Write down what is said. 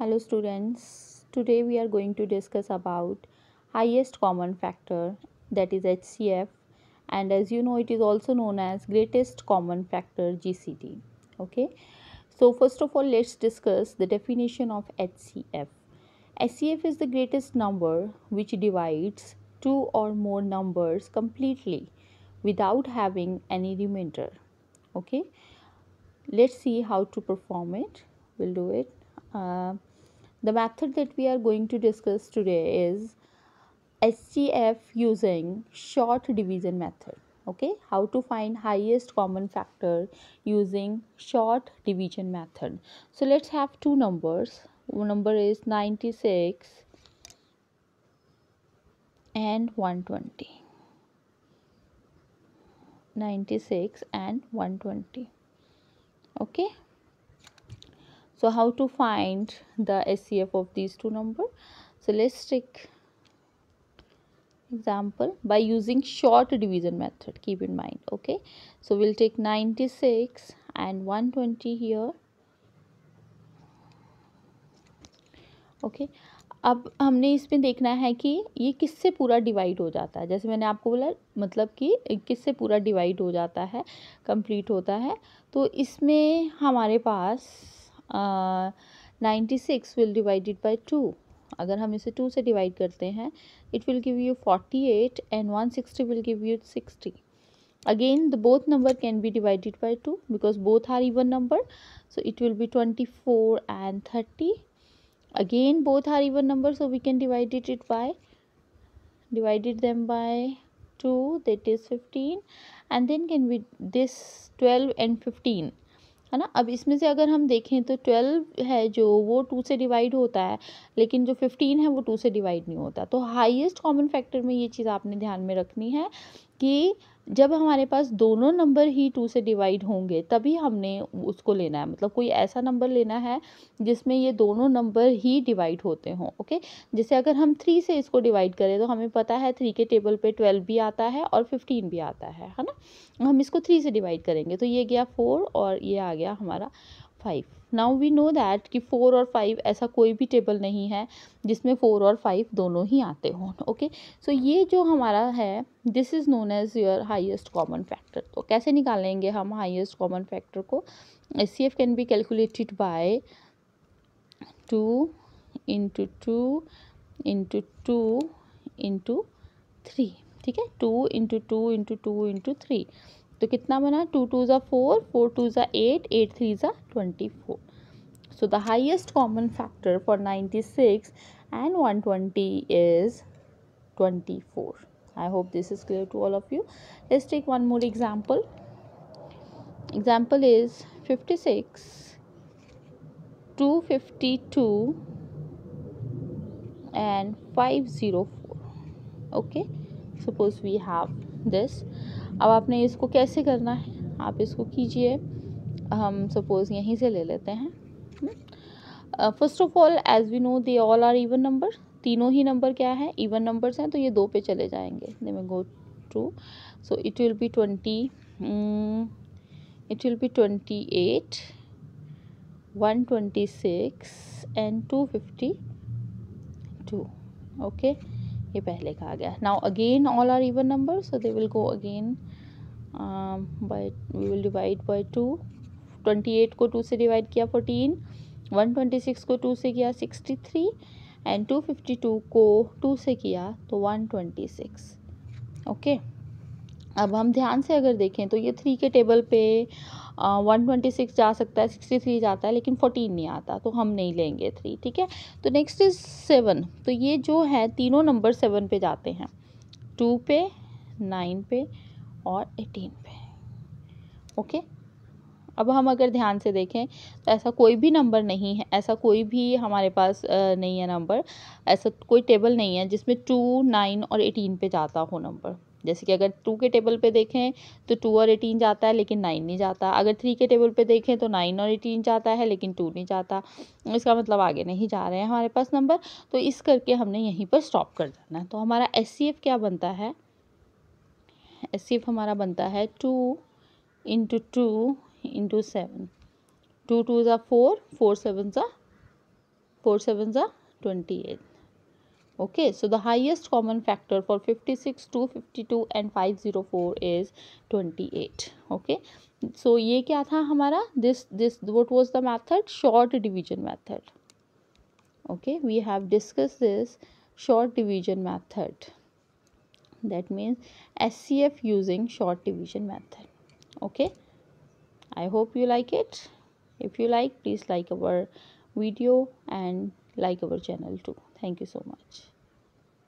hello students today we are going to discuss about highest common factor that is HCF and as you know it is also known as greatest common factor GCD okay so first of all let's discuss the definition of HCF HCF is the greatest number which divides two or more numbers completely without having any remainder okay let's see how to perform it we'll do it uh, the method that we are going to discuss today is STF using short division method. Okay, how to find highest common factor using short division method. So let's have two numbers. One number is 96 and 120. 96 and 120. Okay. so how to find the scf of these two number so let's take example by using short division method keep in mind okay so we'll take 96 and 120 here okay. अब हमने इसमें देखना है कि ये किससे पूरा divide हो जाता है जैसे मैंने आपको बोला मतलब कि किससे पूरा डिवाइड हो जाता है कंप्लीट होता है तो इसमें हमारे पास Uh, 96 will divide it by two. अगर हम इसे टू से डिवाइड करते हैं it will give you forty eight and one sixty will again the both number can be divided by 2 because both are even number so it will be 24 and 30 again both are even number so we can divide it by divided them by 2 that is 15 and then can be this 12 and 15 है ना अब इसमें से अगर हम देखें तो twelve है जो वो टू से डिवाइड होता है लेकिन जो फिफ्टीन है वो टू से डिवाइड नहीं होता तो हाईएस्ट कॉमन फैक्टर में ये चीज़ आपने ध्यान में रखनी है कि जब हमारे पास दोनों नंबर ही टू से डिवाइड होंगे तभी हमने उसको लेना है मतलब कोई ऐसा नंबर लेना है जिसमें ये दोनों नंबर ही डिवाइड होते हों ओके जैसे अगर हम थ्री से इसको डिवाइड करें तो हमें पता है थ्री के टेबल पे ट्वेल्व भी आता है और फिफ्टीन भी आता है है ना हम इसको थ्री से डिवाइड करेंगे तो ये गया फोर और ये आ गया हमारा five now we know that कि फ़ोर और फाइव ऐसा कोई भी टेबल नहीं है जिसमें फ़ोर और फाइव दोनों ही आते हों ओके सो ये जो हमारा है this is known as your highest common factor तो कैसे निकालेंगे हम हाइएस्ट कॉमन फैक्टर को H C F can be calculated by two into two into two into three ठीक है two into two into two into three तो कितना बना टू टू ज़ा फोर फोर टू ज़ा eight eight three so the highest common factor for 96 and 120 is 24 i hope this is clear to all of you let's take one more example example is 56 252 and 504 okay suppose we have this अब आपने इसको कैसे करना है आप इसको कीजिए हम सपोज़ यहीं से ले लेते हैं first of all as we know they all are even number तीनों ही नंबर क्या है इवन नंबर्स हैं तो ये दो पे चले जाएंगे दे में go to so it will be twenty it will be twenty eight one twenty six and two fifty two okay ये पहले कहा गया now again all are even number so they will go again by we will divide by two twenty eight को two से divide किया fourteen one twenty six को two से किया sixty three and two fifty two को two से किया तो वन ट्वेंटी सिक्स ओके अब हम ध्यान से अगर देखें तो ये थ्री के टेबल पे वन ट्वेंटी सिक्स जा सकता है सिक्सटी थ्री जाता है लेकिन फोर्टीन नहीं आता तो हम नहीं लेंगे थ्री ठीक है तो नेक्स्ट इज सेवन तो ये जो है तीनों नंबर सेवन पे जाते हैं टू पे नाइन पे और एटीन पे ओके अब हम अगर ध्यान से देखें तो ऐसा कोई भी नंबर नहीं है ऐसा कोई भी हमारे पास नहीं है नंबर ऐसा कोई टेबल नहीं है जिसमें टू नाइन और एटीन पे जाता हो नंबर जैसे कि अगर टू के टेबल पे देखें तो टू और एटीन जाता है लेकिन नाइन नहीं जाता अगर थ्री के टेबल पे देखें तो नाइन और एटीन जाता है लेकिन टू नहीं जाता इसका मतलब आगे नहीं जा रहे हैं हमारे पास नंबर तो इस करके हमने यहीं पर स्टॉप कर जाना है तो हमारा एस क्या बनता है एस हमारा बनता है two into two into seven two two ज़ा फोर फोर सेवन ज़ा फोर सेवन ज़ा twenty eight okay so the highest common factor for 56 252 and 504 is 28 okay so ये क्या था हमारा this this what was the method short division method okay we have discussed this short division method that means SCF using short division method okay I hope you like it if you like please like our video and like our channel too thank you so much